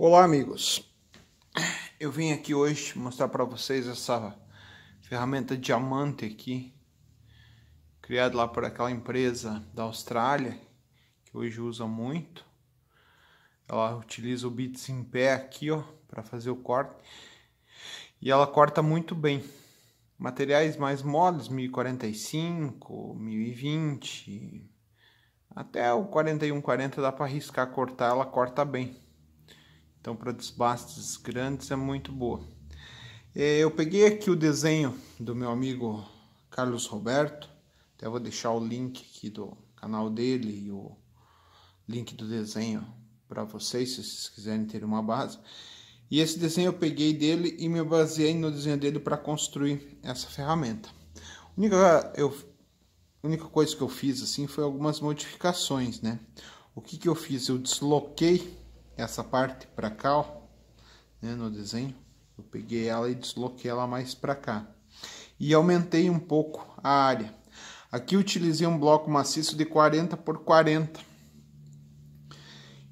Olá, amigos. Eu vim aqui hoje mostrar para vocês essa ferramenta diamante aqui, criada lá por aquela empresa da Austrália, que hoje usa muito. Ela utiliza o bits em pé aqui, ó, para fazer o corte. E ela corta muito bem. Materiais mais moles, 1045, 1020, até o 4140 dá para riscar cortar, ela corta bem. Então, para desbastes grandes é muito boa. É, eu peguei aqui o desenho do meu amigo Carlos Roberto. Até vou deixar o link aqui do canal dele e o link do desenho para vocês, se vocês quiserem ter uma base. E esse desenho eu peguei dele e me baseei no desenho dele para construir essa ferramenta. A única, eu, a única coisa que eu fiz assim foi algumas modificações, né? O que, que eu fiz? Eu desloquei essa parte para cá, ó, né, no desenho, eu peguei ela e desloquei ela mais para cá. E aumentei um pouco a área. Aqui utilizei um bloco maciço de 40 por 40.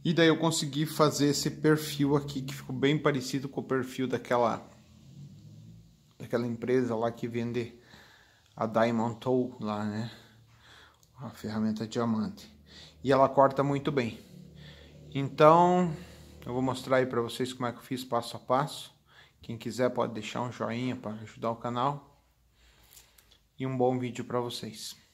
E daí eu consegui fazer esse perfil aqui, que ficou bem parecido com o perfil daquela, daquela empresa lá que vende a Diamond Tool lá, né? A ferramenta diamante. E ela corta muito bem. Então, eu vou mostrar aí para vocês como é que eu fiz passo a passo. Quem quiser pode deixar um joinha para ajudar o canal. E um bom vídeo para vocês.